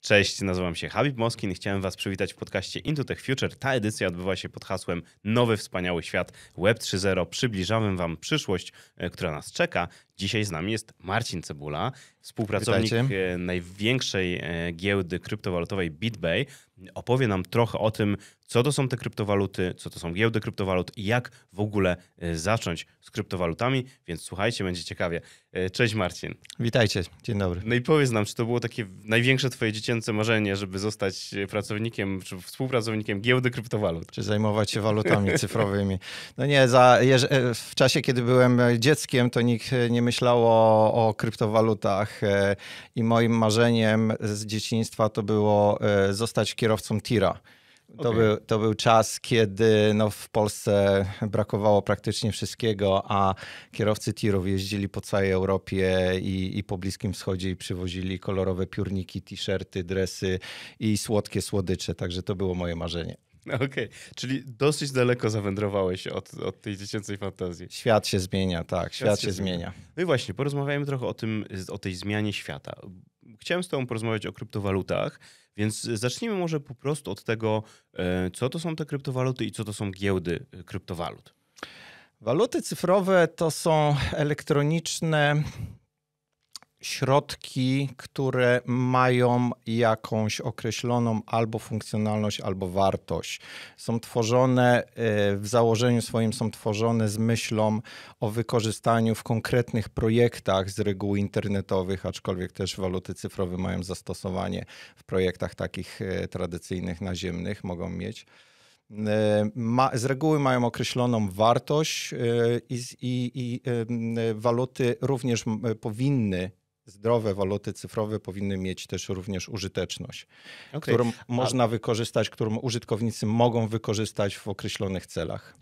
Cześć, nazywam się Habib Moskin i chciałem Was przywitać w podcaście Into Tech Future. Ta edycja odbywa się pod hasłem Nowy Wspaniały Świat Web 3.0. Przybliżamy Wam przyszłość, e, która nas czeka. Dzisiaj z nami jest Marcin Cebula, współpracownik Witajcie. E, największej e, giełdy kryptowalutowej BitBay. Opowie nam trochę o tym, co to są te kryptowaluty, co to są giełdy kryptowalut i jak w ogóle e, zacząć z kryptowalutami, więc słuchajcie, będzie ciekawie. Cześć Marcin. Witajcie, dzień dobry. No i powiedz nam, czy to było takie największe twoje dziecięce marzenie, żeby zostać pracownikiem czy współpracownikiem giełdy kryptowalut? Czy zajmować się walutami cyfrowymi? No nie, za, w czasie kiedy byłem dzieckiem, to nikt nie myślał myślało o kryptowalutach e, i moim marzeniem z dzieciństwa to było e, zostać kierowcą tira. To, okay. był, to był czas, kiedy no, w Polsce brakowało praktycznie wszystkiego, a kierowcy tirów jeździli po całej Europie i, i po Bliskim Wschodzie i przywozili kolorowe piórniki, t-shirty, dresy i słodkie słodycze. Także to było moje marzenie. Okej, okay. czyli dosyć daleko zawędrowałeś od, od tej dziecięcej fantazji. Świat się zmienia, tak, świat, świat się, zmienia. zmienia. No i właśnie, porozmawiajmy trochę o, tym, o tej zmianie świata. Chciałem z Tobą porozmawiać o kryptowalutach, więc zacznijmy może po prostu od tego, e, co to są te kryptowaluty i co to są giełdy e, kryptowalut. Waluty cyfrowe to są elektroniczne środki, które mają jakąś określoną albo funkcjonalność, albo wartość. Są tworzone e, w założeniu swoim, są tworzone z myślą o wykorzystaniu w konkretnych projektach z reguły internetowych, aczkolwiek też waluty cyfrowe mają zastosowanie w projektach takich e, tradycyjnych, naziemnych, mogą mieć. E, ma, z reguły mają określoną wartość i, i, i, waluty również powinny zdrowe waluty cyfrowe powinny mieć też również użyteczność, okay. którą można wykorzystać, którą użytkownicy mogą wykorzystać w określonych celach.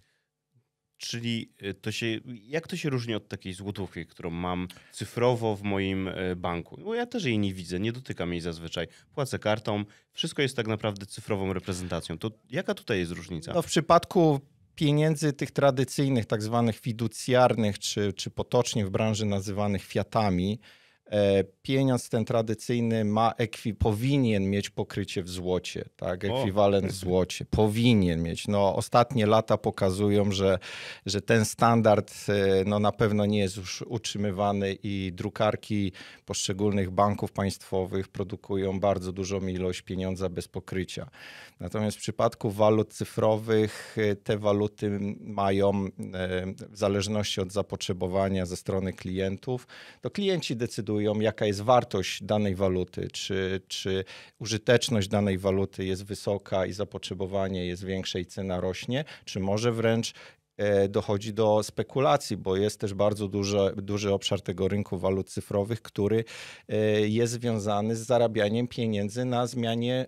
Czyli y, to się, jak to się różni od takiej złotówki, którą mam cyfrowo w moim y, banku? Bo ja też jej nie widzę, nie dotykam jej zazwyczaj. Płacę kartą, wszystko jest tak naprawdę cyfrową reprezentacją. To jaka tutaj jest różnica? No w przypadku pieniędzy tych tradycyjnych, tak zwanych fiducjarnych, czy, czy potocznie w branży nazywanych fiatami, E, pieniądz ten tradycyjny ma ekwi, powinien mieć pokrycie w złocie, tak? Ekwiwalent o. w złocie. Powinien mieć. No, ostatnie lata pokazują, że, że ten standard e, no, na pewno nie jest już utrzymywany i drukarki poszczególnych banków państwowych produkują bardzo dużą ilość pieniądza bez pokrycia. Natomiast w przypadku walut cyfrowych e, te waluty mają w zależności od zapotrzebowania ze strony klientów, to klienci decydują decydują, jaka jest wartość danej waluty, czy, czy użyteczność danej waluty jest wysoka i zapotrzebowanie jest większe i cena rośnie, czy może wręcz E, dochodzi do spekulacji, bo jest też bardzo duży, duży obszar tego rynku walut cyfrowych, który e, jest związany z zarabianiem pieniędzy na zmianie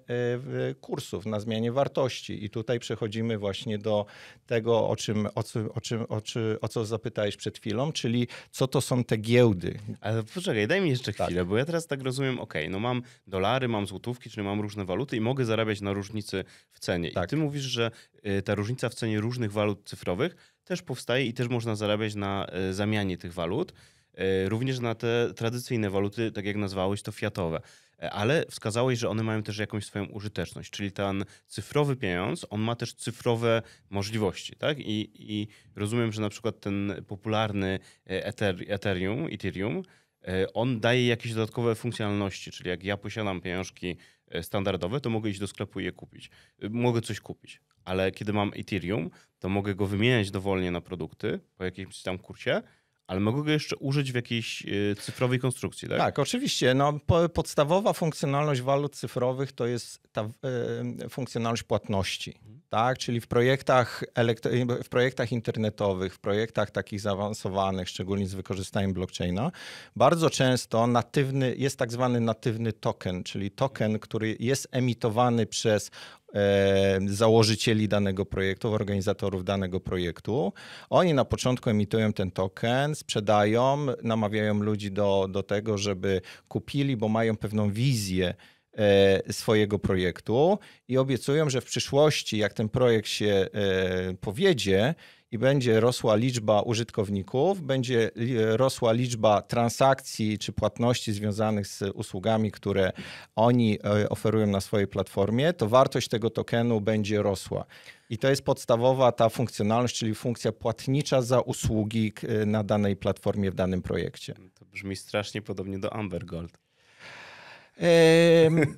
e, kursów, na zmianie wartości. I tutaj przechodzimy właśnie do tego, o czym, o, o, czym, o, czy, o co zapytałeś przed chwilą, czyli co to są te giełdy. Ale poczekaj, daj mi jeszcze tak. chwilę, bo ja teraz tak rozumiem, ok, no mam dolary, mam złotówki, czyli mam różne waluty i mogę zarabiać na różnicy w cenie. Tak. I ty mówisz, że y, ta różnica w cenie różnych walut cyfrowych też powstaje i też można zarabiać na e, zamianie tych walut, e, również na te tradycyjne waluty, tak jak nazwałeś to fiatowe. E, ale wskazałeś, że one mają też jakąś swoją użyteczność, czyli ten cyfrowy pieniądz, on ma też cyfrowe możliwości, tak? I, i rozumiem, że na przykład ten popularny Ether, Ethereum, Ethereum, on daje jakieś dodatkowe funkcjonalności, czyli jak ja posiadam pieniążki standardowe, to mogę iść do sklepu i je kupić. Mogę coś kupić ale kiedy mam Ethereum, to mogę go wymieniać dowolnie na produkty po jakimś tam kursie, ale mogę go jeszcze użyć w jakiejś y, cyfrowej konstrukcji, tak? Tak, oczywiście. No, podstawowa funkcjonalność walut cyfrowych to jest ta y, funkcjonalność płatności, mhm. tak? Czyli w projektach, w projektach internetowych, w projektach takich zaawansowanych, szczególnie z wykorzystaniem blockchaina, bardzo często natywny, jest tak zwany natywny token, czyli token, który jest emitowany przez założycieli danego projektu, organizatorów danego projektu. Oni na początku emitują ten token, sprzedają, namawiają ludzi do, do tego, żeby kupili, bo mają pewną wizję e, swojego projektu i obiecują, że w przyszłości, jak ten projekt się e, powiedzie, i będzie rosła liczba użytkowników, będzie e, rosła liczba transakcji czy płatności związanych z usługami, które oni e, oferują na swojej platformie, to wartość tego tokenu będzie rosła. I to jest podstawowa ta funkcjonalność, czyli funkcja płatnicza za usługi e, na danej platformie w danym projekcie. To brzmi strasznie podobnie do Amber Gold. Ehm...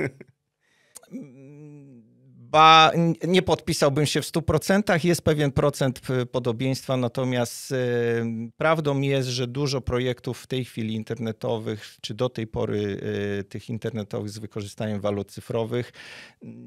chyba nie podpisałbym się w 100%. Jest pewien procent podobieństwa, natomiast y, prawdą jest, że dużo projektów w tej chwili internetowych, czy do tej pory y, tych internetowych z wykorzystaniem walut cyfrowych,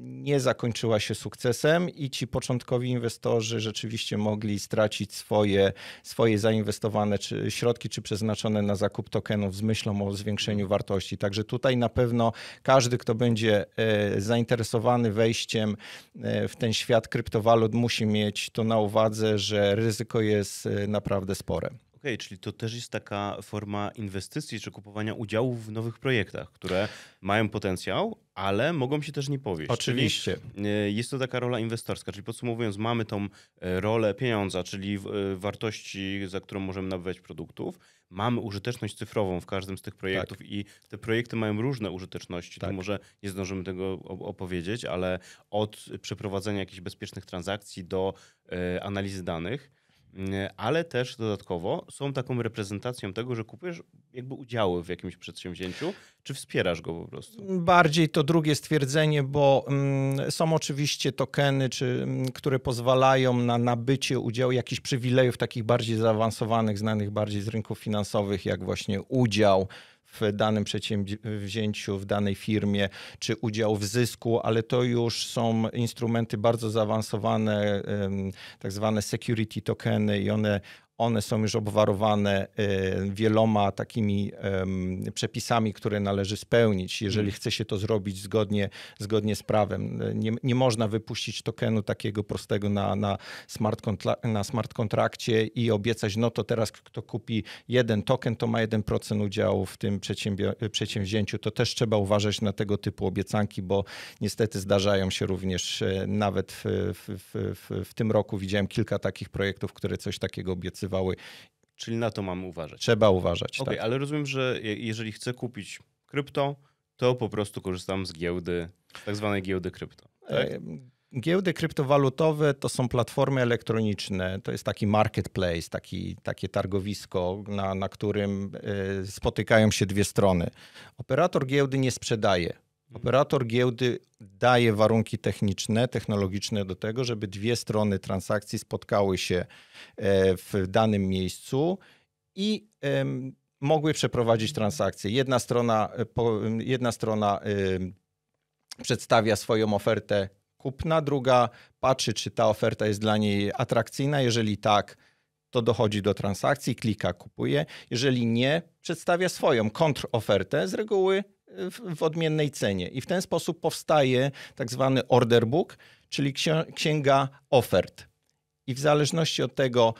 nie zakończyła się sukcesem i ci początkowi inwestorzy rzeczywiście mogli stracić swoje, swoje zainwestowane czy środki, czy przeznaczone na zakup tokenów z myślą o zwiększeniu wartości. Także tutaj na pewno każdy, kto będzie e, zainteresowany wejściem, E, w ten świat kryptowalut musi mieć to na uwadze, że ryzyko jest e, naprawdę spore okay, czyli to też jest taka forma inwestycji czy kupowania udziałów w nowych projektach, które mają potencjał, ale mogą się też nie powieść. Oczywiście. Czyli e, jest to taka rola inwestorska, czyli podsumowując, mamy tą e, rolę pieniądza, czyli e, wartości, za którą możemy nabywać produktów. Mamy użyteczność cyfrową w każdym z tych projektów tak. i te projekty mają różne użyteczności. Tak. Tu może nie zdążymy tego opowiedzieć, ale od przeprowadzenia jakichś bezpiecznych transakcji do analizy danych ale też dodatkowo są taką reprezentacją tego, że kupujesz jakby udziały w jakimś przedsięwzięciu, czy wspierasz go po prostu? Bardziej to drugie stwierdzenie, bo mm, są oczywiście tokeny, czy, mm, które pozwalają na nabycie udziału jakichś przywilejów takich bardziej zaawansowanych, znanych bardziej z rynków finansowych, jak właśnie udział w danym przedsięwzięciu, w danej firmie, czy udział w zysku, ale to już są instrumenty bardzo zaawansowane, tak zwane security tokeny i one, one są już obwarowane y, wieloma takimi przepisami, które należy spełnić, jeżeli mhm. chce się to zrobić zgodnie, zgodnie z prawem. Y, nie, nie można wypuścić tokenu takiego prostego na, na, smart na smart kontrakcie i obiecać, no to teraz kto kupi jeden token, to ma 1% udziału w tym przedsięwzięciu. To też trzeba uważać na tego typu obiecanki, bo niestety zdarzają się również e, nawet w, w, w, w tym roku widziałem kilka takich projektów, które coś takiego obiecywały Czyli na to mamy uważać. Trzeba uważać. Ok, tak. ale rozumiem, że jeżeli chcę kupić krypto, to po prostu korzystam z giełdy, tak zwanej giełdy krypto. E, tak? Giełdy kryptowalutowe to są platformy elektroniczne, to jest taki marketplace, taki, takie targowisko, na, na którym e, spotykają się dwie strony. Operator giełdy nie sprzedaje Mm. Operator giełdy daje warunki techniczne, technologiczne do tego, żeby dwie strony transakcji spotkały się e, w danym miejscu i mogły przeprowadzić transakcję. Jedna strona, e, jedna strona e, przedstawia swoją ofertę kupna, druga patrzy, czy ta oferta jest dla niej atrakcyjna. Jeżeli tak, to dochodzi do transakcji, klika, kupuje. Jeżeli nie, przedstawia swoją kontrofertę. Z reguły w, w odmiennej cenie. I w ten sposób powstaje tak zwany order book, czyli księga ofert. I w zależności od tego,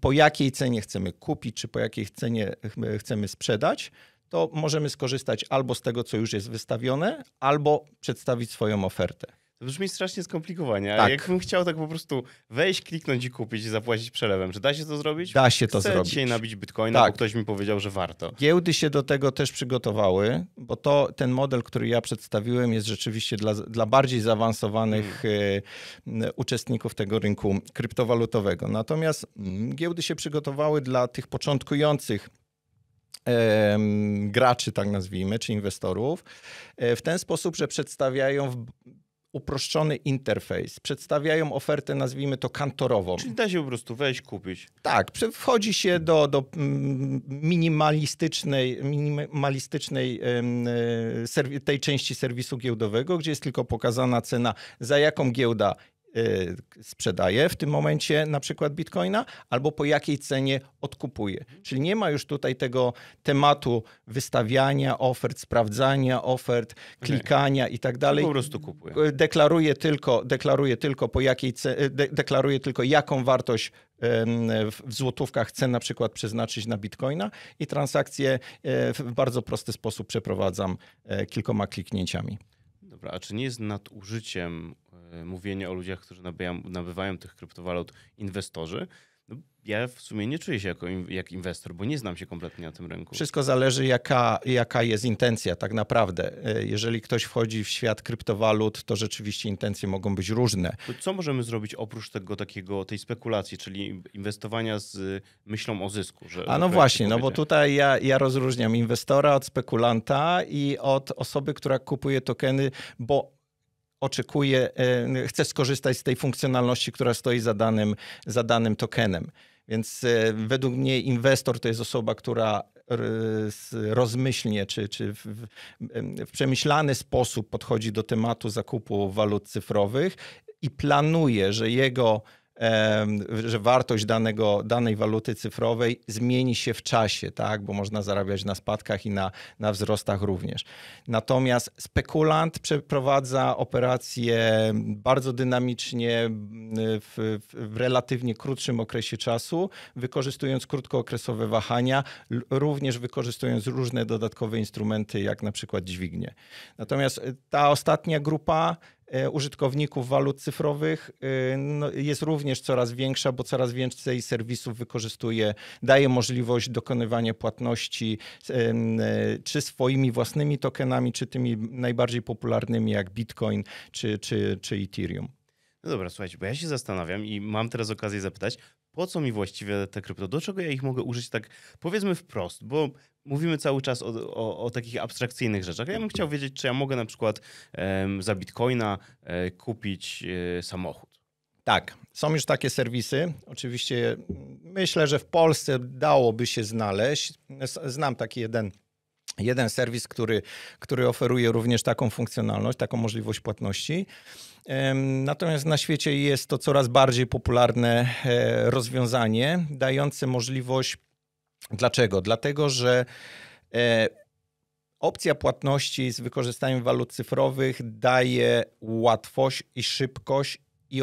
po jakiej cenie chcemy kupić, czy po jakiej cenie chcemy sprzedać, to możemy skorzystać albo z tego, co już jest wystawione, albo przedstawić swoją ofertę brzmi strasznie skomplikowanie, tak. jakbym chciał tak po prostu wejść, kliknąć i kupić i zapłacić przelewem. Czy da się to zrobić? Da się to Chcę zrobić. dzisiaj nabić bitcoina, tak. bo ktoś mi powiedział, że warto. Giełdy się do tego też przygotowały, bo to ten model, który ja przedstawiłem jest rzeczywiście dla, dla bardziej zaawansowanych hmm. E, uczestników tego rynku kryptowalutowego. Natomiast mm, giełdy się przygotowały dla tych początkujących graczy, tak nazwijmy, czy inwestorów, e, w ten sposób, że przedstawiają uproszczony interfejs. Przedstawiają ofertę, nazwijmy to kantorową. Czyli da się po prostu wejść, kupić. Tak, wchodzi się do, do mm, minimalistycznej, minimalistycznej e, tej części serwisu giełdowego, gdzie jest tylko pokazana cena, za jaką giełda Y, sprzedaje w tym momencie na przykład bitcoina, albo po jakiej cenie odkupuje. Czyli nie ma już tutaj tego tematu wystawiania ofert, sprawdzania ofert, klikania i tak dalej. Po prostu kupuje. Y, deklaruje tylko, deklaruje tylko po jakiej ce- y, de- deklaruje tylko jaką wartość w złotówkach chcę na przykład przeznaczyć na bitcoina i transakcję w bardzo prosty sposób przeprowadzam e, kilkoma kliknięciami. Dobra, a czy nie jest nadużyciem E, mówienie o ludziach, którzy nabywają, nabywają tych kryptowalut, inwestorzy, no, ja w sumie nie czuję się jako, jak inwestor, bo nie znam się kompletnie na tym rynku. Wszystko zależy, jaka, jaka jest intencja, tak naprawdę. E, jeżeli ktoś wchodzi w świat kryptowalut, to rzeczywiście intencje mogą być różne. To co możemy zrobić oprócz tego takiego, tej spekulacji, czyli inwestowania z myślą o zysku? Że, A no właśnie, no bo tutaj ja, ja rozróżniam inwestora od spekulanta i od osoby, która kupuje tokeny, bo oczekuje, e, chce skorzystać z tej funkcjonalności, która stoi za danym, za danym tokenem. Więc e, według mnie inwestor to jest osoba, która rozmyślnie czy, czy w, w przemyślany sposób podchodzi do tematu zakupu walut cyfrowych i planuje, że jego że wartość danego, danej waluty cyfrowej zmieni się w czasie, tak? bo można zarabiać na spadkach i na, na wzrostach również. Natomiast spekulant przeprowadza operacje bardzo dynamicznie w, w relatywnie krótszym okresie czasu, wykorzystując krótkookresowe wahania, również wykorzystując różne dodatkowe instrumenty, jak na przykład dźwignie. Natomiast e, ta ostatnia grupa E, użytkowników walut cyfrowych e, no, jest również coraz większa, bo coraz więcej serwisów wykorzystuje, daje możliwość dokonywania płatności e, czy swoimi własnymi tokenami, czy tymi najbardziej popularnymi jak Bitcoin czy, czy, czy Ethereum. No dobra, słuchajcie, bo ja się zastanawiam i mam teraz okazję zapytać, po co mi właściwie te krypto, do czego ja ich mogę użyć tak powiedzmy wprost, bo mówimy cały czas o, o, o takich abstrakcyjnych rzeczach. Ja bym chciał wiedzieć, czy ja mogę na przykład um, za bitcoina e, kupić e, samochód. Tak, są już takie serwisy. Oczywiście mm, myślę, że w Polsce dałoby się znaleźć. Znam taki jeden jeden serwis, który, który oferuje również taką funkcjonalność, taką możliwość płatności. Natomiast na świecie jest to coraz bardziej popularne e, rozwiązanie, dające możliwość. Dlaczego? Dlatego, że e, opcja płatności z wykorzystaniem walut cyfrowych daje łatwość i szybkość i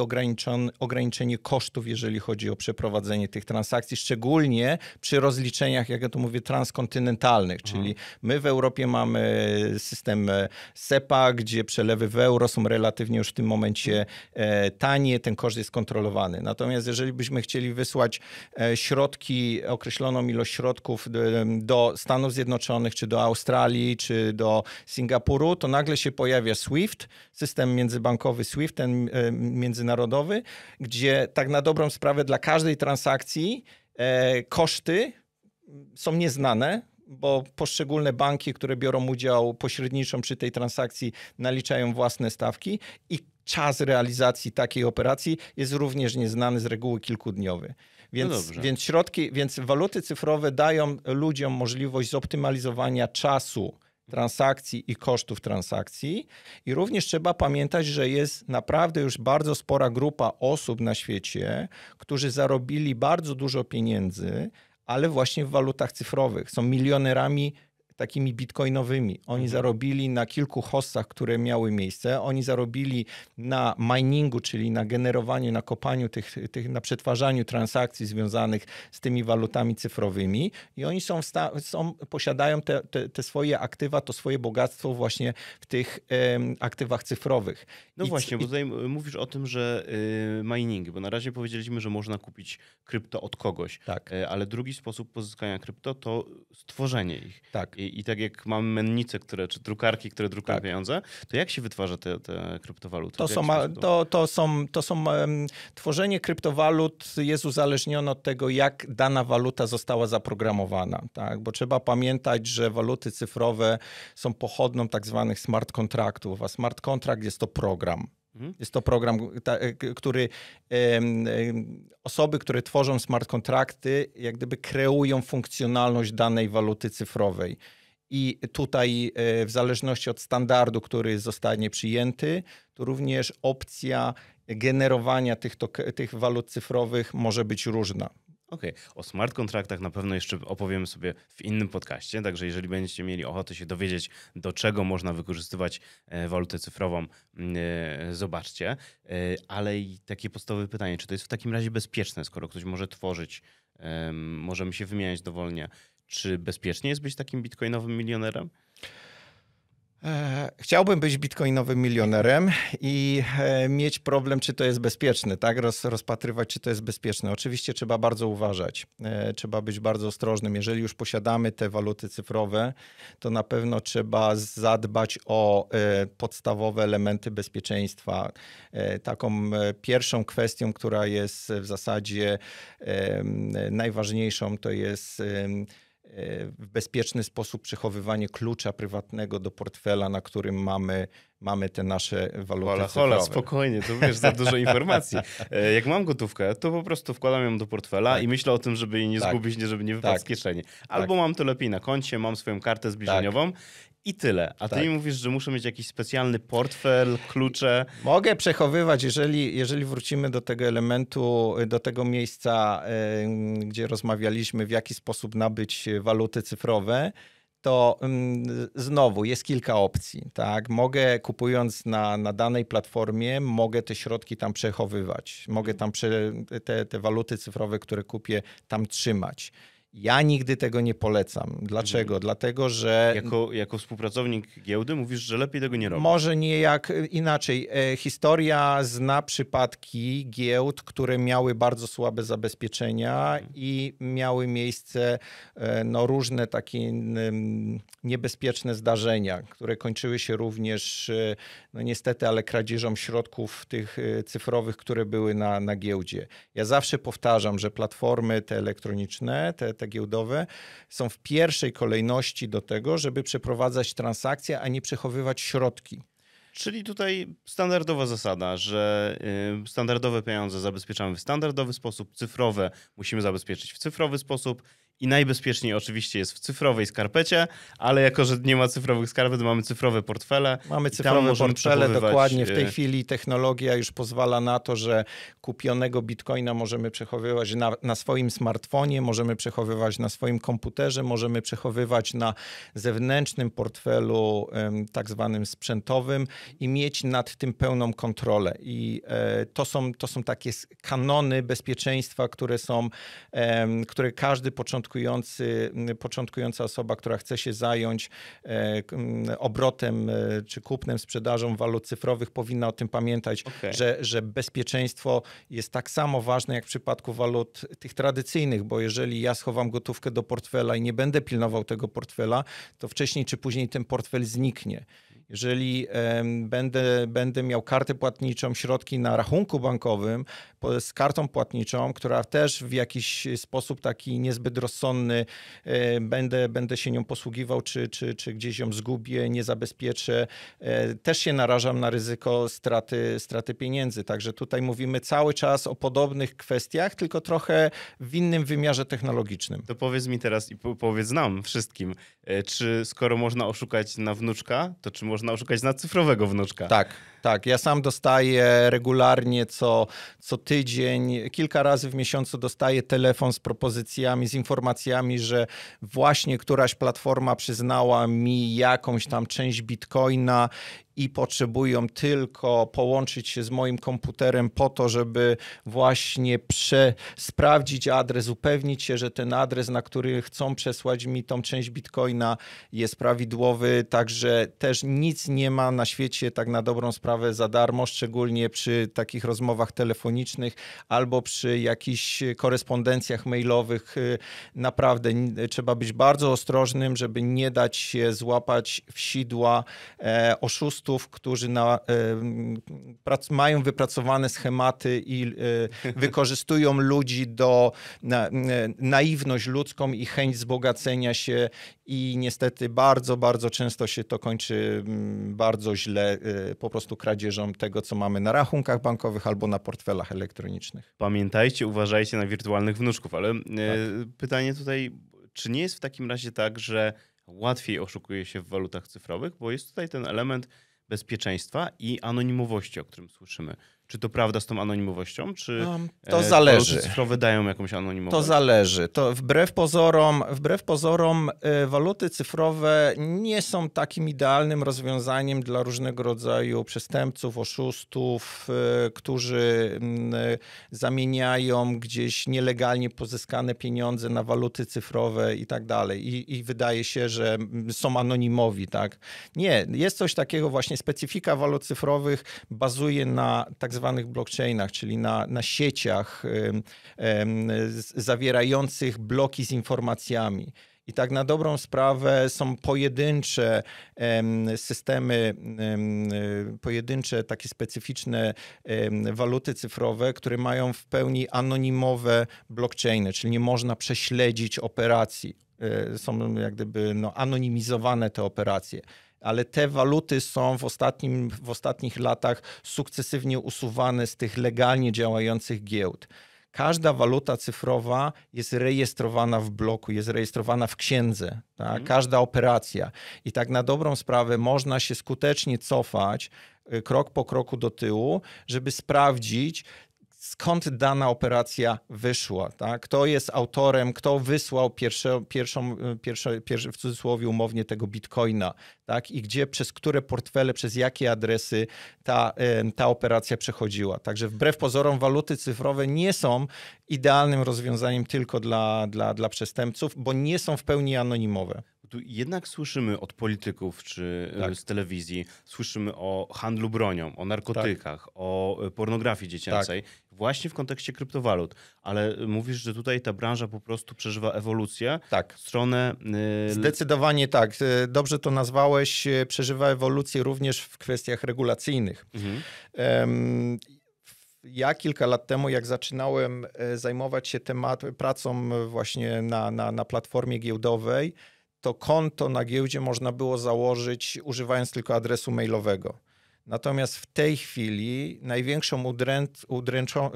ograniczenie kosztów, jeżeli chodzi o przeprowadzenie tych transakcji, szczególnie przy rozliczeniach, jak ja to mówię, transkontynentalnych, mhm. czyli my w Europie mamy system e, SEPA, gdzie przelewy w euro są relatywnie już w tym momencie e, tanie, ten koszt jest kontrolowany. Natomiast jeżeli byśmy chcieli wysłać e, środki, określoną ilość środków do Stanów Zjednoczonych, czy do Australii, czy do Singapuru, to nagle się pojawia SWIFT, system międzybankowy SWIFT, ten między międzynarodowy, gdzie tak na dobrą sprawę dla każdej transakcji e, koszty są nieznane, bo poszczególne banki, które biorą udział pośredniczą przy tej transakcji, naliczają własne stawki i czas realizacji takiej operacji jest również nieznany z reguły kilkudniowy. Więc, no więc środki, więc waluty cyfrowe dają ludziom możliwość zoptymalizowania czasu transakcji i kosztów transakcji. I również trzeba pamiętać, że jest naprawdę już bardzo spora grupa osób na świecie, którzy zarobili bardzo dużo pieniędzy, ale właśnie w walutach cyfrowych. Są milionerami takimi bitcoinowymi. Oni mhm. zarobili na kilku hostach, które miały miejsce. Oni zarobili na miningu, czyli na generowaniu, na kopaniu tych, tych na przetwarzaniu transakcji związanych z tymi walutami cyfrowymi i oni są, są posiadają te, te, te, swoje aktywa, to swoje bogactwo właśnie w tych aktywach cyfrowych. No I właśnie, bo tutaj mówisz o tym, że y, miningi, mining, bo na razie powiedzieliśmy, że można kupić krypto od kogoś, tak. E, ale drugi sposób pozyskania krypto to stworzenie ich. Tak. I, I tak jak mamy mennice, które, czy drukarki, które drukują tak. pieniądze, to jak się wytwarza te, te kryptowaluty? To są, to, to są, to są um, tworzenie kryptowalut jest uzależnione od tego, jak dana waluta została zaprogramowana. Tak? Bo trzeba pamiętać, że waluty cyfrowe są pochodną tak zwanych smart kontraktów, a smart kontrakt jest to program. Mhm. Jest to program, e, który osoby, które tworzą smart kontrakty, jak gdyby kreują funkcjonalność danej waluty cyfrowej. I tutaj, e, w zależności od standardu, który zostanie przyjęty, to również opcja generowania tych, tych walut cyfrowych może być różna. Okej, okay. o smart kontraktach na pewno jeszcze opowiem sobie w innym podcaście, także jeżeli będziecie mieli ochotę się dowiedzieć, do czego można wykorzystywać e, walutę cyfrową, e, zobaczcie. E, ale i takie podstawowe pytanie, czy to jest w takim razie bezpieczne, skoro ktoś może tworzyć, możemy się wymieniać dowolnie, czy bezpiecznie jest być takim bitcoinowym milionerem? E, chciałbym być bitcoinowym milionerem i e, mieć problem, czy to jest bezpieczne, tak? Roz, rozpatrywać, czy to jest bezpieczne. Oczywiście trzeba bardzo uważać, e, trzeba być bardzo ostrożnym. Jeżeli już posiadamy te waluty cyfrowe, to na pewno trzeba zadbać o podstawowe elementy bezpieczeństwa. Taką pierwszą kwestią, która jest w zasadzie najważniejszą, to jest w bezpieczny sposób przechowywanie klucza prywatnego do portfela, na którym mamy mamy te nasze waluty hola, cyfrowe. Hola, spokojnie, to wiesz za dużo informacji. E, jak mam gotówkę, to po prostu wkładam ją do portfela tak. i myślę o tym, żeby jej nie tak. zgubić, nie, żeby nie wypadł tak. z kieszeni. Tak. Albo mam to lepiej na koncie, mam swoją kartę zbliżeniową i tyle. A ty tak. mi mówisz, że muszę mieć jakiś specjalny portfel, klucze. Mogę przechowywać, jeżeli, jeżeli wrócimy do tego elementu, do tego miejsca, gdzie rozmawialiśmy, w jaki sposób nabyć waluty cyfrowe to mm, znowu jest kilka opcji. Tak? Mogę kupując na, na danej platformie, mogę te środki tam przechowywać, mogę tam prze, te, te waluty cyfrowe, które kupię, tam trzymać. Ja nigdy tego nie polecam. Dlaczego? Mhm. Dlatego, że. Jako, jako współpracownik giełdy mówisz, że lepiej tego nie robić. Może nie jak e, inaczej. E, historia zna przypadki giełd, które miały bardzo słabe zabezpieczenia mhm. i miały miejsce e, no, różne takie mm, niebezpieczne zdarzenia, które kończyły się również no niestety, ale kradzieżą środków tych y, cyfrowych, które były na, na giełdzie. Ja zawsze powtarzam, że platformy te elektroniczne, te, te giełdowe są w pierwszej kolejności do tego, żeby przeprowadzać transakcje, a nie przechowywać środki. Czyli tutaj standardowa zasada, że y, standardowe pieniądze zabezpieczamy w standardowy sposób, cyfrowe musimy zabezpieczyć w cyfrowy sposób i najbezpieczniej oczywiście jest w cyfrowej skarpecie, ale jako, że nie ma cyfrowych skarpet, mamy cyfrowe portfele. Mamy cyfrowe portfele, dokładnie. W tej e, chwili technologia już pozwala na to, że kupionego bitcoina możemy przechowywać na, na swoim smartfonie, możemy przechowywać na swoim komputerze, możemy przechowywać na zewnętrznym portfelu tak zwanym sprzętowym i mieć nad tym pełną kontrolę. I e, to są, to są takie kanony bezpieczeństwa, które są, które każdy początkowy początkujący, mm, początkująca osoba, która chce się zająć e, mm, obrotem e, czy kupnem, sprzedażą walut cyfrowych, powinna o tym pamiętać, okay. że, że bezpieczeństwo jest tak samo ważne jak w przypadku walut tych tradycyjnych, bo jeżeli ja schowam gotówkę do portfela i nie będę pilnował tego portfela, to wcześniej czy później ten portfel zniknie jeżeli będę, będę miał kartę płatniczą, środki na rachunku bankowym z kartą płatniczą, która też w jakiś sposób taki niezbyt rozsądny e, będę, będę się nią posługiwał, czy, czy, czy gdzieś ją zgubię, nie zabezpieczę, e, też się narażam na ryzyko straty, straty pieniędzy. Także tutaj mówimy cały czas o podobnych kwestiach, tylko trochę w innym wymiarze technologicznym. To powiedz mi teraz i powiedz nam wszystkim, e, czy skoro można oszukać na wnuczka, to czy można można oszukać na cyfrowego wnuczka. Tak, tak. Ja sam dostaję regularnie co, co tydzień, kilka razy w miesiącu dostaję telefon z propozycjami, z informacjami, że właśnie któraś platforma przyznała mi jakąś tam część bitcoina i potrzebują tylko połączyć się z moim komputerem po to, żeby właśnie prze, sprawdzić adres, upewnić się, że ten adres, na który chcą przesłać mi tą część bitcoina jest prawidłowy, także też nic nie ma na świecie tak na dobrą sprawę za darmo, szczególnie przy takich rozmowach telefonicznych albo przy jakichś korespondencjach mailowych. Naprawdę trzeba być bardzo ostrożnym, żeby nie dać się złapać w sidła e, oszustów, którzy na, e, prac, mają wypracowane schematy i e, wykorzystują ludzi do na, e, naiwność ludzką i chęć wzbogacenia się i niestety bardzo, bardzo często się to kończy bardzo źle, po prostu kradzieżą tego, co mamy na rachunkach bankowych albo na portfelach elektronicznych. Pamiętajcie, uważajcie na wirtualnych wnuczków, ale tak. pytanie tutaj, czy nie jest w takim razie tak, że łatwiej oszukuje się w walutach cyfrowych, bo jest tutaj ten element bezpieczeństwa i anonimowości, o którym słyszymy. Czy to prawda z tą anonimowością? Czy um, to e, zależy. cyfrowe dają jakąś anonimowość? To zależy. To wbrew pozorom, wbrew pozorom e, waluty cyfrowe nie są takim idealnym rozwiązaniem dla różnego rodzaju przestępców, oszustów, e, którzy mm, zamieniają gdzieś nielegalnie pozyskane pieniądze na waluty cyfrowe i tak dalej. I, i wydaje się, że mm, są anonimowi, tak? Nie, jest coś takiego właśnie, specyfika walut cyfrowych bazuje na tak zwanym zaawansowanych blockchainach, czyli na, na sieciach zawierających bloki z informacjami. I tak na dobrą sprawę są pojedyncze systemy, pojedyncze takie specyficzne waluty cyfrowe, które mają w pełni anonimowe blockchainy, czyli nie można prześledzić operacji. E, są jak gdyby no, anonimizowane te operacje ale te waluty są w, ostatnim, w ostatnich latach sukcesywnie usuwane z tych legalnie działających giełd każda waluta cyfrowa jest rejestrowana w bloku, jest rejestrowana w księdze, tak? Mhm. każda operacja. I tak na dobrą sprawę można się skutecznie cofać y, krok po kroku do tyłu, żeby sprawdzić, skąd dana operacja wyszła, tak? kto jest autorem, kto wysłał pierwsze, pierwszą, y, pierwsze, pierwsze, w cudzysłowie umownie tego bitcoina tak? i gdzie, przez które portfele, przez jakie adresy ta, y, ta operacja przechodziła. Także wbrew pozorom waluty cyfrowe nie są idealnym rozwiązaniem tylko dla, dla, dla przestępców, bo nie są w pełni anonimowe tu jednak słyszymy od polityków czy e, tak. z telewizji, słyszymy o handlu bronią, o narkotykach, tak. o e, pornografii dziecięcej, tak. właśnie w kontekście kryptowalut. Ale e, mówisz, że tutaj ta branża po prostu przeżywa ewolucję tak. w stronę. Zdecydowanie tak. Dobrze to nazwałeś. Przeżywa ewolucję również w kwestiach regulacyjnych. Mhm. ja kilka lat temu, jak zaczynałem zajmować się temat, pracą właśnie na, na, na platformie giełdowej, to konto na giełdzie można było założyć używając tylko adresu mailowego. Natomiast w tej chwili największą udręc, udręczą,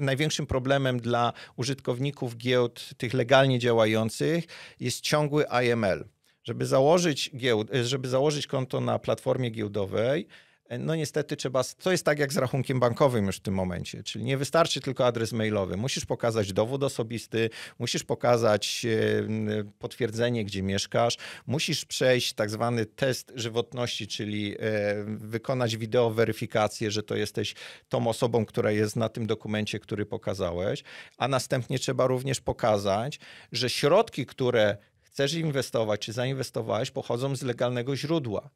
największym problemem dla użytkowników giełd, tych legalnie działających, jest ciągły IML. Żeby założyć, giełd, żeby założyć konto na platformie giełdowej, E, no niestety trzeba, to jest tak jak z rachunkiem bankowym już w tym momencie, czyli nie wystarczy tylko adres mailowy, musisz pokazać dowód osobisty, musisz pokazać e, potwierdzenie, gdzie mieszkasz, musisz przejść tak zwany test żywotności, czyli e, wykonać wideo weryfikację, że to jesteś tą osobą, która jest na tym dokumencie, który pokazałeś, a następnie trzeba również pokazać, że środki, które chcesz inwestować czy zainwestowałeś, pochodzą z legalnego źródła.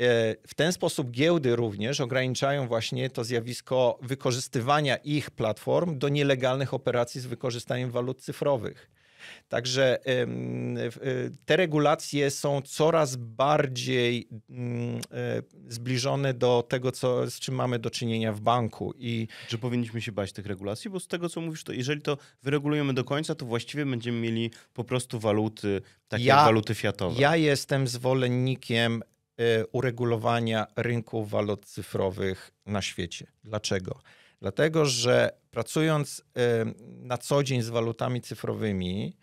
E, w ten sposób giełdy również ograniczają właśnie to zjawisko wykorzystywania ich platform do nielegalnych operacji z wykorzystaniem walut cyfrowych. Także e, te regulacje są coraz bardziej mm, e, zbliżone do tego, co, z czym mamy do czynienia w banku. I... że powinniśmy się bać tych regulacji? Bo z tego, co mówisz, to jeżeli to wyregulujemy do końca, to właściwie będziemy mieli po prostu waluty, takie ja, waluty fiatowe. Ja jestem zwolennikiem E, uregulowania rynku walut cyfrowych na świecie. Dlaczego? Dlatego, że pracując e, na co dzień z walutami cyfrowymi,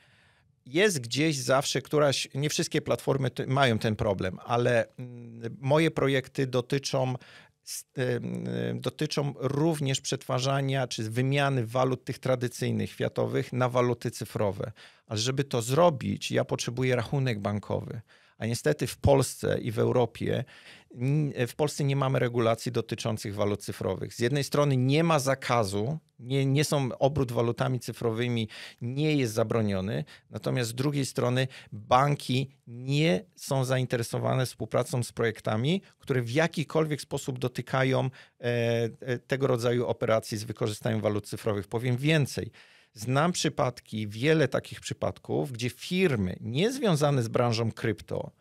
jest gdzieś zawsze któraś, nie wszystkie platformy mają ten problem, ale mm, moje projekty dotyczą e, dotyczą również przetwarzania czy wymiany walut tych tradycyjnych, światowych na waluty cyfrowe. Ale żeby to zrobić, ja potrzebuję rachunek bankowy. A niestety w Polsce i w Europie, w Polsce nie mamy regulacji dotyczących walut cyfrowych. Z jednej strony nie ma zakazu, nie, nie są obrót walutami cyfrowymi nie jest zabroniony, natomiast z drugiej strony banki nie są zainteresowane współpracą z projektami, które w jakikolwiek sposób dotykają e, e tego rodzaju operacji z wykorzystaniem walut cyfrowych. Powiem więcej Znam przypadki, wiele takich przypadków, gdzie firmy niezwiązane z branżą krypto,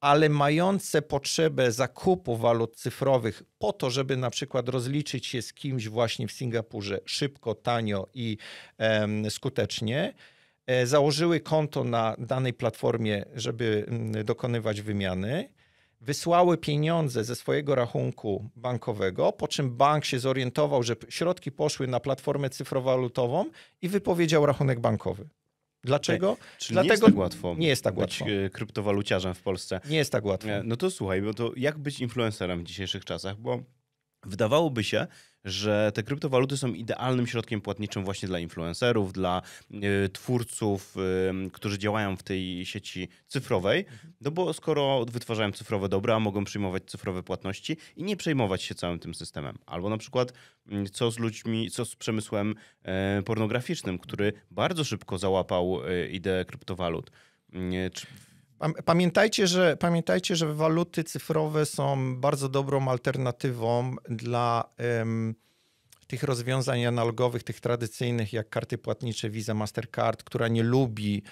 ale mające potrzebę zakupu walut cyfrowych po to, żeby na przykład rozliczyć się z kimś właśnie w Singapurze szybko, tanio i skutecznie, e, założyły konto na danej platformie, żeby m, mm, dokonywać wymiany wysłały pieniądze ze swojego rachunku bankowego, po czym bank się zorientował, że środki poszły na platformę cyfrowalutową i wypowiedział rachunek bankowy. Dlaczego? Czyli Dlatego... nie jest tak łatwo. Nie jest tak być łatwo. E, kryptowaluciarzem w Polsce. Nie jest tak łatwo. E, no to słuchaj, bo to jak być influencerem w dzisiejszych czasach? Bo wydawałoby się, że te kryptowaluty są idealnym środkiem płatniczym właśnie dla influencerów, dla y, twórców, którzy działają w tej sieci cyfrowej, mhm. no bo skoro wytwarzają cyfrowe dobra, mogą przyjmować cyfrowe płatności i nie przejmować się całym tym systemem. Albo na przykład mm, co z ludźmi, co z przemysłem y, pornograficznym, który bardzo szybko załapał y, ideę kryptowalut. Czy Pamiętajcie że, pamiętajcie, że waluty cyfrowe są bardzo dobrą alternatywą dla um, tych rozwiązań analogowych, tych tradycyjnych, jak karty płatnicze Visa, Mastercard, która nie lubi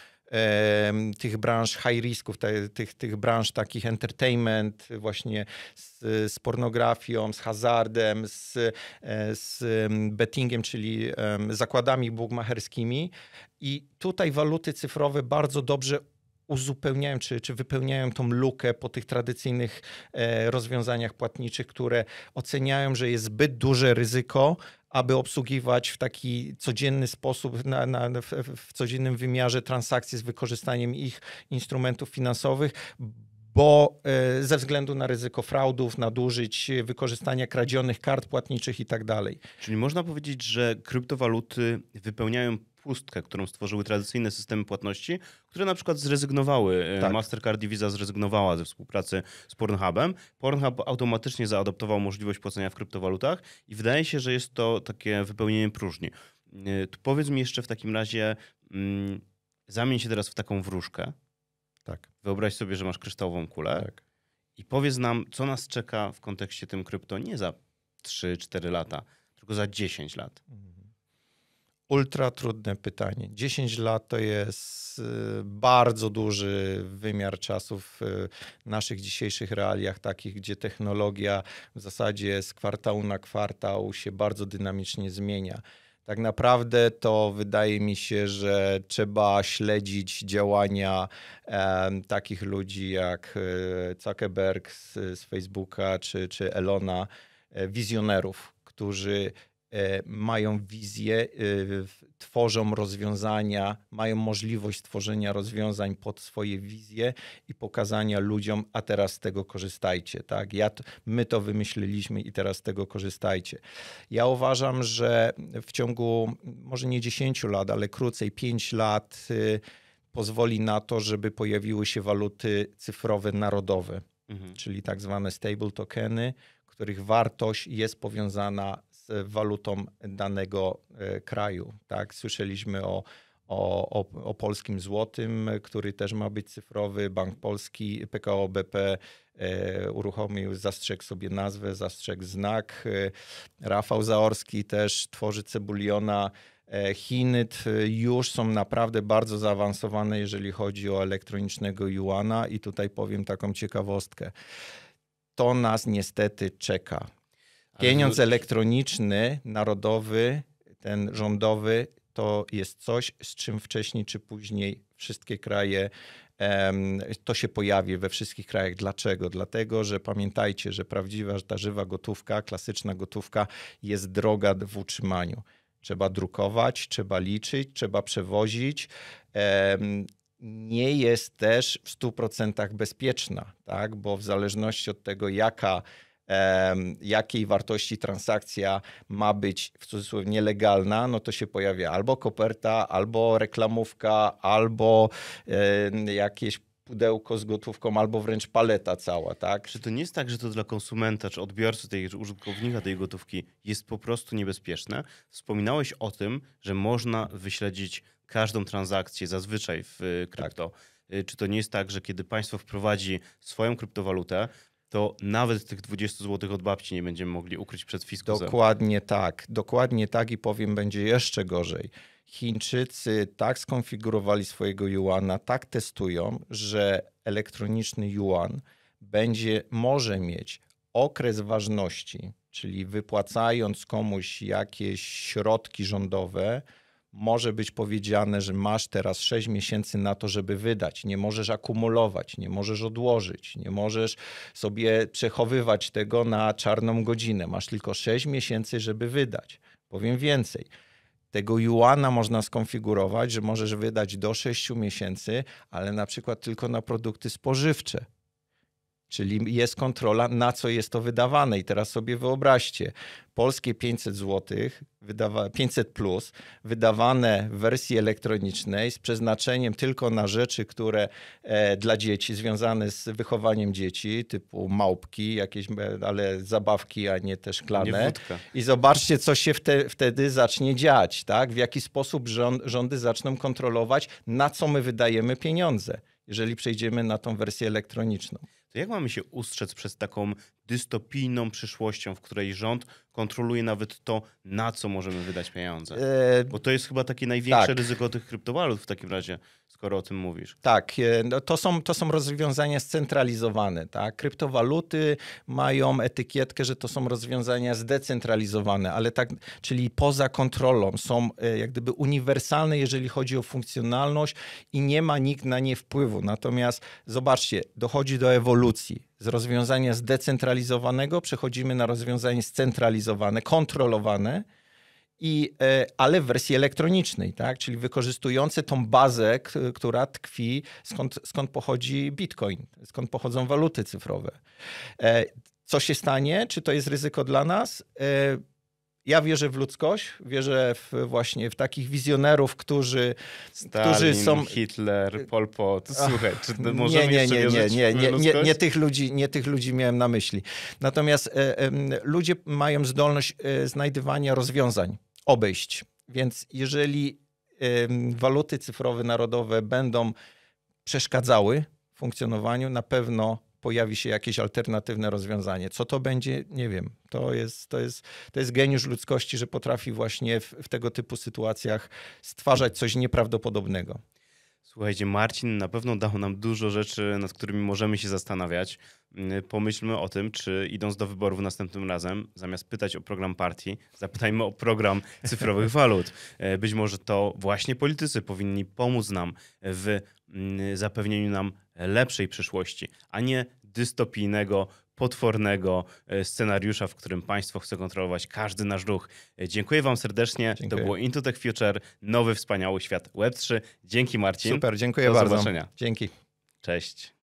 um, tych branż high risków, te, tych, tych branż takich entertainment, właśnie z, z pornografią, z hazardem, z, e, z bettingiem, czyli um, zakładami bugmacherskimi. I tutaj waluty cyfrowe bardzo dobrze uzupełniają czy, czy wypełniają tą lukę po tych tradycyjnych e, rozwiązaniach płatniczych, które oceniają, że jest zbyt duże ryzyko, aby obsługiwać w taki codzienny sposób, na, na, w, w codziennym wymiarze transakcje z wykorzystaniem ich instrumentów finansowych bo e, ze względu na ryzyko fraudów, nadużyć, e, wykorzystania kradzionych kart płatniczych i tak dalej. Czyli można powiedzieć, że kryptowaluty wypełniają pustkę, którą stworzyły tradycyjne systemy płatności, które na przykład zrezygnowały, e, tak. Mastercard i Visa zrezygnowała ze współpracy z Pornhubem. Pornhub automatycznie zaadoptował możliwość płacenia w kryptowalutach i wydaje się, że jest to takie wypełnienie próżni. Tu powiedz mi jeszcze w takim razie, mm, zamień się teraz w taką wróżkę, tak. Wyobraź sobie, że masz kryształową kulę tak. i powiedz nam, co nas czeka w kontekście tym krypto nie za 3-4 lata, tylko za 10 lat. Mhm. Ultra trudne pytanie. 10 lat to jest y, bardzo duży wymiar czasów y, w naszych dzisiejszych realiach, takich, gdzie technologia w zasadzie z kwartału na kwartał się bardzo dynamicznie zmienia. Tak naprawdę to wydaje mi się, że trzeba śledzić działania takich ludzi jak e, Zuckerberg z, z Facebooka czy, czy Elona, e, wizjonerów, którzy E, mają wizję, e, tworzą rozwiązania, mają możliwość tworzenia rozwiązań pod swoje wizje i pokazania ludziom, a teraz z tego korzystajcie. Tak? Ja, my to wymyśliliśmy i teraz z tego korzystajcie. Ja uważam, że w ciągu może nie 10 lat, ale krócej 5 lat y, pozwoli na to, żeby pojawiły się waluty cyfrowe narodowe, mhm. czyli tak zwane stable tokeny, których wartość jest powiązana walutą danego e, kraju. Tak? Słyszeliśmy o, o, o, o, polskim złotym, który też ma być cyfrowy. Bank Polski, PKO BP e, uruchomił, zastrzegł sobie nazwę, zastrzegł znak. E, Rafał Zaorski też tworzy cebuliona. E, Chiny już są naprawdę bardzo zaawansowane, jeżeli chodzi o elektronicznego juana i tutaj powiem taką ciekawostkę. To nas niestety czeka. Pieniądz elektroniczny, narodowy, ten rządowy, to jest coś, z czym wcześniej czy później wszystkie kraje, to się pojawi we wszystkich krajach. Dlaczego? Dlatego, że pamiętajcie, że prawdziwa, ta żywa gotówka, klasyczna gotówka jest droga w utrzymaniu. Trzeba drukować, trzeba liczyć, trzeba przewozić nie jest też w 100% bezpieczna, tak? bo w zależności od tego, jaka jakiej wartości transakcja ma być w cudzysłowie nielegalna, no to się pojawia albo koperta, albo reklamówka, albo jakieś pudełko z gotówką albo wręcz paleta cała, tak? Czy to nie jest tak, że to dla konsumenta czy odbiorcy tej czy użytkownika tej gotówki jest po prostu niebezpieczne? Wspominałeś o tym, że można wyśledzić każdą transakcję zazwyczaj w e, krypto. Tak. Y, czy to nie jest tak, że kiedy państwo wprowadzi swoją kryptowalutę, to nawet tych 20 zł od babci nie będziemy mogli ukryć przed fiskusem. Dokładnie tak, dokładnie tak i powiem, będzie jeszcze gorzej. Chińczycy tak skonfigurowali swojego juana, tak testują, że elektroniczny juan będzie, może mieć okres ważności, czyli wypłacając komuś jakieś środki rządowe, może być powiedziane, że masz teraz 6 miesięcy na to, żeby wydać. Nie możesz akumulować, nie możesz odłożyć, nie możesz sobie przechowywać tego na czarną godzinę. Masz tylko 6 miesięcy, żeby wydać. Powiem więcej. Tego juana można skonfigurować, że możesz wydać do 6 miesięcy, ale na przykład tylko na produkty spożywcze Czyli jest kontrola, na co jest to wydawane. I teraz sobie wyobraźcie, polskie 500 zł, 500 plus, wydawane w wersji elektronicznej z przeznaczeniem tylko na rzeczy, które e, dla dzieci, związane z wychowaniem dzieci, typu małpki, jakieś, e, ale zabawki, a nie też szklane. I zobaczcie, co się wte, wtedy zacznie dziać, tak? w jaki sposób rząd, rządy zaczną kontrolować, na co my wydajemy pieniądze, jeżeli przejdziemy na tą wersję elektroniczną. To jak mamy się ustrzec przed taką dystopijną przyszłością, w której rząd kontroluje nawet to, na co możemy wydać pieniądze? E, Bo to jest chyba takie największe tak. ryzyko tych kryptowalut w takim razie, skoro o tym mówisz. Tak, e, no to są, to są rozwiązania scentralizowane. Tak? Kryptowaluty mają etykietkę, że to są rozwiązania zdecentralizowane, ale tak, czyli poza kontrolą, są e, jak gdyby uniwersalne, jeżeli chodzi o funkcjonalność i nie ma nikt na nie wpływu. Natomiast zobaczcie, dochodzi do ewolucji z rozwiązania zdecentralizowanego przechodzimy na rozwiązanie scentralizowane, kontrolowane. I, e, ale w wersji elektronicznej, tak? czyli wykorzystujące tą bazę, która tkwi, skąd, skąd pochodzi bitcoin, skąd pochodzą waluty cyfrowe. E, co się stanie? Czy to jest ryzyko dla nas? E, ja wierzę w ludzkość, wierzę w, właśnie w takich wizjonerów, którzy, Stalin, którzy są. Hitler, Pol Pot. Słuchaj, może czy możemy nie, nie, nie, nie, nie, nie, nie, nie, tych ludzi, nie tych ludzi miałem na myśli. Natomiast e, e, ludzie mają zdolność e, znajdywania rozwiązań, obejść. Więc jeżeli waluty cyfrowe narodowe będą przeszkadzały funkcjonowaniu, na pewno pojawi się jakieś alternatywne rozwiązanie. Co to będzie, nie wiem. To jest, to jest, to jest geniusz ludzkości, że potrafi właśnie w, w tego typu sytuacjach stwarzać coś nieprawdopodobnego. Słuchajcie, Marcin na pewno dał nam dużo rzeczy, nad którymi możemy się zastanawiać. Mm, pomyślmy o tym, czy idąc do wyborów następnym razem, zamiast pytać o program partii, zapytajmy o program cyfrowych walut. E, być może to właśnie politycy powinni pomóc nam w Mm, zapewnieniu nam lepszej przyszłości, a nie dystopijnego, potwornego e, scenariusza, w którym państwo chce kontrolować każdy nasz ruch. E, dziękuję wam serdecznie. Dziękuję. To było Into Tech Future, nowy wspaniały świat Web3. Dzięki Marcin. Super, dziękuję Do bardzo. Do zobaczenia. Dzięki. Cześć.